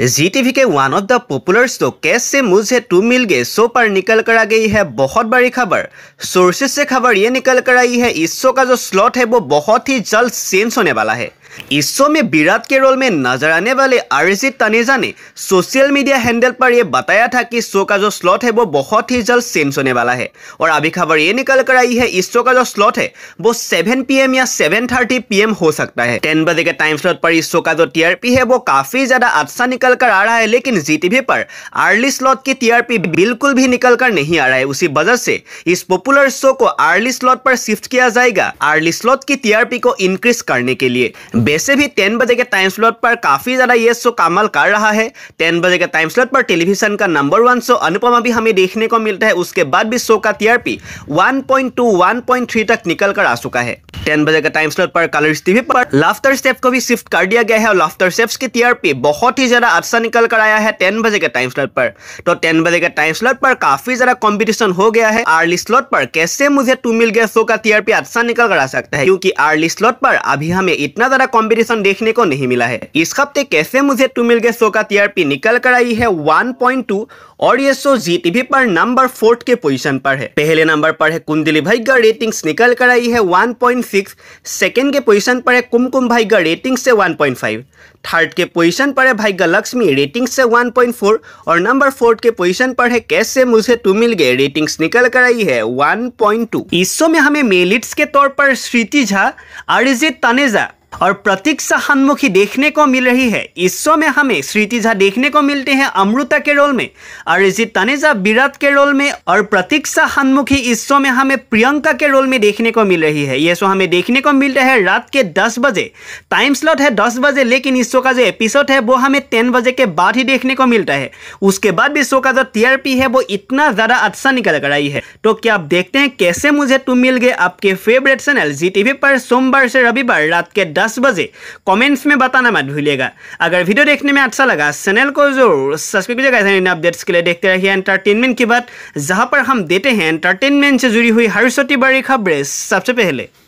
जी TV के one of the popular show कैश से मुझे तू मिल गए शो पर निकल कर आ गई है बहुत बड़ी खबर सोर्सेज से खबर ये निकल कर आई है इस शो का जो स्लॉट है वो बहुत ही जल्द चेंज होने वाला है इसो में विराट के रोल में नजर आने वाले अर्जित तनेजा ने सोशल मीडिया हैंडल पर यह बताया था कि शो का जो स्लॉट है वो बहुत ही जल्द चेंज होने वाला है और अभी खबर ये निकल कर आई है इस शो का जो स्लॉट है वो 7 पीएम या 7:30 थर्टी पीएम हो सकता है 10 बजे के टाइम स्लॉट पर इस शो का जो टीआरपी है वो काफी ज्यादा अच्छा निकल कर आ रहा है लेकिन जी पर अर्ली स्लॉट की टीआरपी बिल्कुल भी निकल कर नहीं आ रहा है उसी वजह से इस पॉपुलर शो को अर्ली स्लॉट पर शिफ्ट किया जाएगा अर्ली स्लॉट की टीआरपी को इंक्रीज करने के लिए वैसे भी टेन बजे के टाइम स्लॉट पर काफ़ी ज़्यादा ये शो कामल कर रहा है टेन बजे के टाइम स्लॉट पर टेलीविजन का नंबर वन शो अनुपमा भी हमें देखने को मिलता है उसके बाद भी शो का टीआरपी 1.2 1.3 तक निकल कर आ चुका है टेन बजे का टाइम स्लॉट पर कलर टीवी पर लाफ्टर स्टेप को भी शिफ्ट कर दिया गया है और लाफ्टर स्टेप्स की टीआरपी बहुत ही ज़्यादा अच्छा निकल कर आया है टेन बजे के टाइम स्लॉट पर तो टेन बजे के टाइम स्लॉट पर काफ़ी ज़्यादा कॉम्पिटिशन हो गया है आर्ली स्लॉट पर कैसे मुझे टू मिल गया शो का टीआरपी अच्छा निकल कर आ सकता है क्योंकि आर्ली स्लॉट पर अभी हमें इतना ज़्यादा कॉम्बिनेशन देखने को नहीं मिला है इस हफ्ते कैसे मुझे टू मिल गए शो का टीआरपी निकल कर आई है 1.2 और ये शो जी टीवी पर नंबर फोर्थ के पोजीशन पर है पहले नंबर पर है कुंदली भाई का रेटिंग्स निकल कर आई है 1.6 सेकंड के पोजीशन पर है कुमकुम भाई का रेटिंग से 1.5 थर्ड के पोजीशन पर है भाई का लक्ष्मी रेटिंग से 1.4 और नंबर फोर्थ के पोजीशन पर है कैसे मुझे टू मिल गए रेटिंग्स निकल कर आई है 1.2 इस शो में हमें मेलिट्स के तौर पर श्रीति झा अरिजीत तनेजा और प्रतीक्षा सन्मुखी देखने को मिल रही है इस शो में हमें श्रीति झा देखने को मिलते हैं अमृता के रोल में अरिजीत तनेजा विराट के रोल में और प्रतीक्षा सन्मुखी इस शो में हमें प्रियंका के रोल में देखने को मिल रही है ये शो हमें देखने को रहा है रात के दस बजे टाइम स्लॉट है दस बजे लेकिन इस शो का जो एपिसोड है वो हमें टेन बजे के बाद ही देखने को मिलता है उसके बाद भी शो का जो टीआरपी है वो इतना ज़्यादा अच्छा निकल कर आई है तो क्या आप देखते हैं कैसे मुझे तुम मिल गए आपके फेवरेट चैनल जी टीवी पर सोमवार से रविवार रात के दस दस बजे कमेंट्स में बताना मत भूलिएगा अगर वीडियो देखने में अच्छा लगा चैनल को जरूर सब्सक्राइब कीजिएगा इन अपडेट्स के लिए देखते रहिए एंटरटेनमेंट की बात जहाँ पर हम देते हैं एंटरटेनमेंट से जुड़ी हुई हर छोटी बड़ी खबरें सबसे पहले